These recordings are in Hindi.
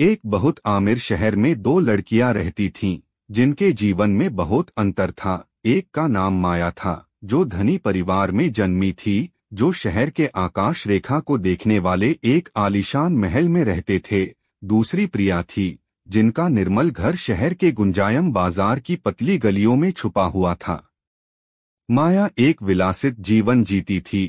एक बहुत आमिर शहर में दो लड़कियां रहती थीं, जिनके जीवन में बहुत अंतर था एक का नाम माया था जो धनी परिवार में जन्मी थी जो शहर के आकाश रेखा को देखने वाले एक आलिशान महल में रहते थे दूसरी प्रिया थी जिनका निर्मल घर शहर के गुंजायम बाजार की पतली गलियों में छुपा हुआ था माया एक विलासित जीवन जीती थी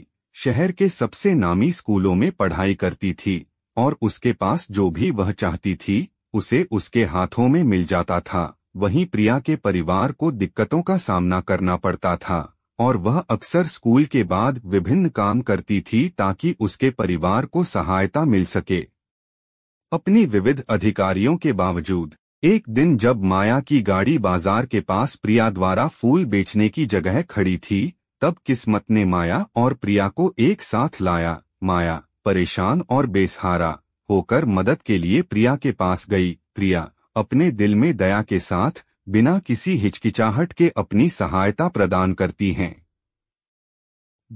शहर के सबसे नामी स्कूलों में पढ़ाई करती थी और उसके पास जो भी वह चाहती थी उसे उसके हाथों में मिल जाता था वहीं प्रिया के परिवार को दिक्कतों का सामना करना पड़ता था और वह अक्सर स्कूल के बाद विभिन्न काम करती थी ताकि उसके परिवार को सहायता मिल सके अपनी विविध अधिकारियों के बावजूद एक दिन जब माया की गाड़ी बाजार के पास प्रिया द्वारा फूल बेचने की जगह खड़ी थी तब किस्मत ने माया और प्रिया को एक साथ लाया माया परेशान और बेसहारा होकर मदद के लिए प्रिया के पास गई प्रिया अपने दिल में दया के साथ बिना किसी हिचकिचाहट के अपनी सहायता प्रदान करती हैं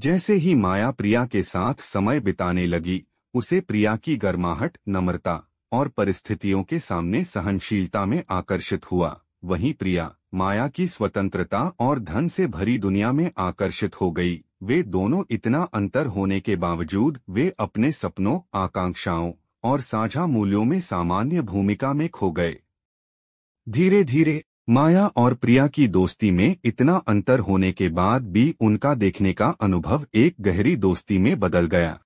जैसे ही माया प्रिया के साथ समय बिताने लगी उसे प्रिया की गर्माहट नम्रता और परिस्थितियों के सामने सहनशीलता में आकर्षित हुआ वहीं प्रिया माया की स्वतंत्रता और धन से भरी दुनिया में आकर्षित हो गई वे दोनों इतना अंतर होने के बावजूद वे अपने सपनों आकांक्षाओं और साझा मूल्यों में सामान्य भूमिका में खो गए धीरे धीरे माया और प्रिया की दोस्ती में इतना अंतर होने के बाद भी उनका देखने का अनुभव एक गहरी दोस्ती में बदल गया